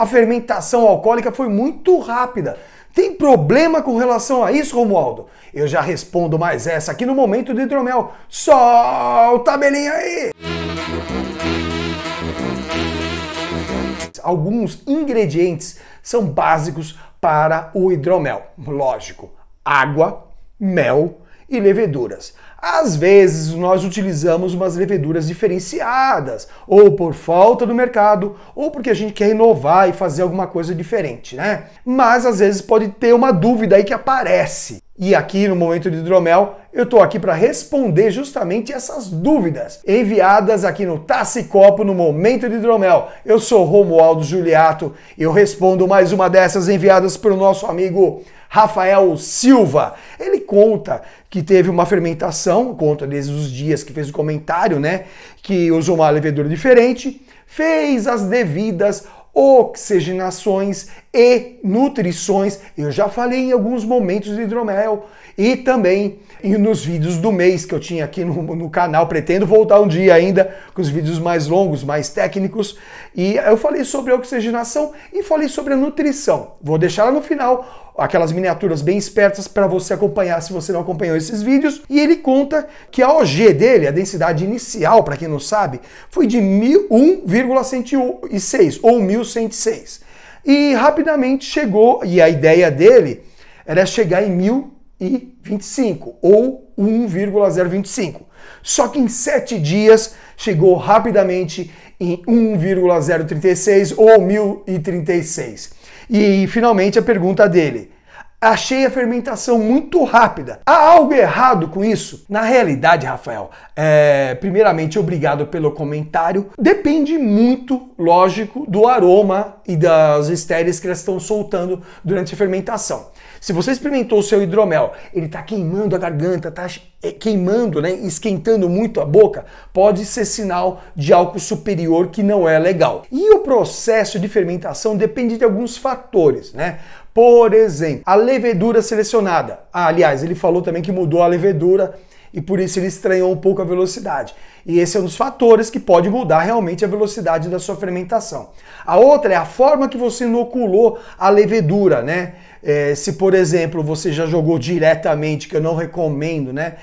a fermentação alcoólica foi muito rápida. Tem problema com relação a isso, Romualdo? Eu já respondo mais essa aqui no momento do hidromel. Solta a belinha aí! Alguns ingredientes são básicos para o hidromel. Lógico, água, mel, e leveduras. Às vezes nós utilizamos umas leveduras diferenciadas, ou por falta do mercado, ou porque a gente quer inovar e fazer alguma coisa diferente, né? Mas às vezes pode ter uma dúvida aí que aparece. E aqui no Momento de Hidromel, eu estou aqui para responder justamente essas dúvidas enviadas aqui no Copo no Momento de Hidromel. Eu sou Romualdo Juliato e eu respondo mais uma dessas enviadas pelo nosso amigo Rafael Silva. Ele conta que teve uma fermentação, conta desde os dias que fez o comentário, né? Que usou uma levedura diferente, fez as devidas oxigenações e nutrições. Eu já falei em alguns momentos de hidromel e também nos vídeos do mês que eu tinha aqui no, no, canal. Pretendo voltar um dia ainda com os vídeos mais longos, mais técnicos. E eu falei sobre a oxigenação e falei sobre a nutrição. Vou deixar lá no final aquelas miniaturas bem espertas para você acompanhar se você não acompanhou esses vídeos. E ele conta que a OG dele, a densidade inicial, para quem não sabe, foi de 1,106 ou 1.106. E rapidamente chegou, e a ideia dele era chegar em 1.025 ou 1,025. Só que em sete dias chegou rapidamente em 1,036 ou 1.036. E finalmente a pergunta dele. Achei a fermentação muito rápida. Há algo errado com isso? Na realidade, Rafael, é, primeiramente, obrigado pelo comentário. Depende muito, lógico, do aroma e das estéreis que elas estão soltando durante a fermentação. Se você experimentou o seu hidromel, ele está queimando a garganta, está é, queimando, né, esquentando muito a boca, pode ser sinal de álcool superior que não é legal. E o processo de fermentação depende de alguns fatores, né? Por exemplo, a levedura selecionada. Ah, aliás, ele falou também que mudou a levedura e por isso ele estranhou um pouco a velocidade. E esse é um dos fatores que pode mudar realmente a velocidade da sua fermentação. A outra é a forma que você inoculou a levedura, né? É, se, por exemplo, você já jogou diretamente, que eu não recomendo, né?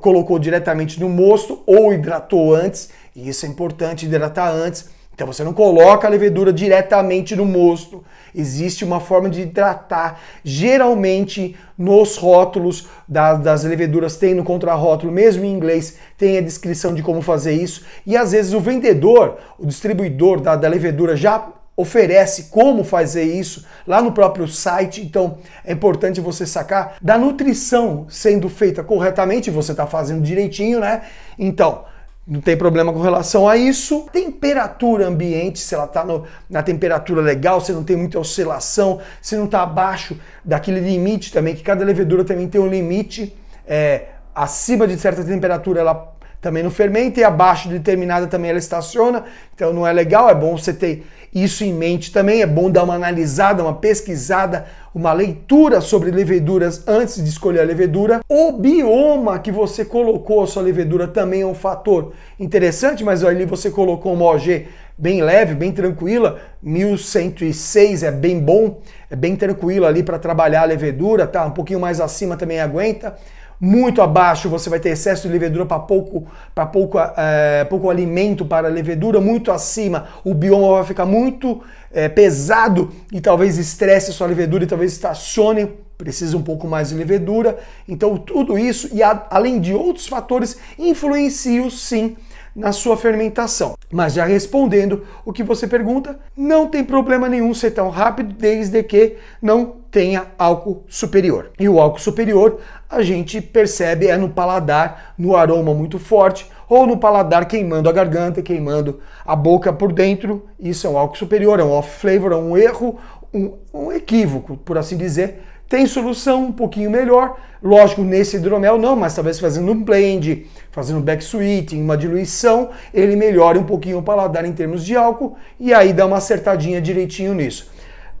Colocou diretamente no mosto ou hidratou antes, e isso é importante, hidratar antes. Então você não coloca a levedura diretamente no mosto. Existe uma forma de hidratar. Geralmente nos rótulos das, das leveduras tem no contrarótulo, mesmo em inglês, tem a descrição de como fazer isso. E às vezes o vendedor, o distribuidor da, da levedura já oferece como fazer isso lá no próprio site. Então é importante você sacar da nutrição sendo feita corretamente, você está fazendo direitinho, né? Então. Não tem problema com relação a isso. Temperatura ambiente, se ela está na temperatura legal, se não tem muita oscilação, se não está abaixo daquele limite também, que cada levedura também tem um limite. É, acima de certa temperatura, ela também não fermenta e abaixo de determinada também ela estaciona, então não é legal, é bom você ter isso em mente também, é bom dar uma analisada, uma pesquisada, uma leitura sobre leveduras antes de escolher a levedura. O bioma que você colocou a sua levedura também é um fator interessante, mas ali você colocou uma OG bem leve, bem tranquila, 1106 é bem bom, é bem tranquilo ali para trabalhar a levedura, tá? Um pouquinho mais acima também aguenta muito abaixo você vai ter excesso de levedura para pouco, pouco, é, pouco alimento para levedura, muito acima o bioma vai ficar muito é, pesado e talvez estresse sua levedura e talvez estacione, precisa um pouco mais de levedura. Então tudo isso e a, além de outros fatores influenciam sim na sua fermentação. Mas já respondendo o que você pergunta, não tem problema nenhum ser tão rápido, desde que não tenha álcool superior. E o álcool superior a gente percebe é no paladar, no aroma muito forte, ou no paladar queimando a garganta, queimando a boca por dentro. Isso é um álcool superior, é um off-flavor, é um erro, um, um equívoco, por assim dizer, tem solução um pouquinho melhor, lógico, nesse hidromel não, mas talvez fazendo um blend, fazendo um back sweeting, uma diluição, ele melhore um pouquinho o paladar em termos de álcool e aí dá uma acertadinha direitinho nisso.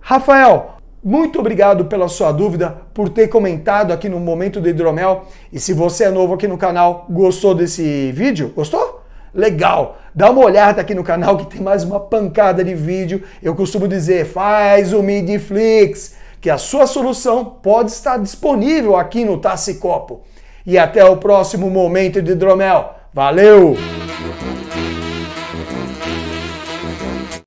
Rafael, muito obrigado pela sua dúvida, por ter comentado aqui no Momento do Hidromel. E se você é novo aqui no canal, gostou desse vídeo? Gostou? Legal! Dá uma olhada aqui no canal que tem mais uma pancada de vídeo. Eu costumo dizer, faz o Midflix que a sua solução pode estar disponível aqui no Tassicopo. E até o próximo momento de hidromel. Valeu!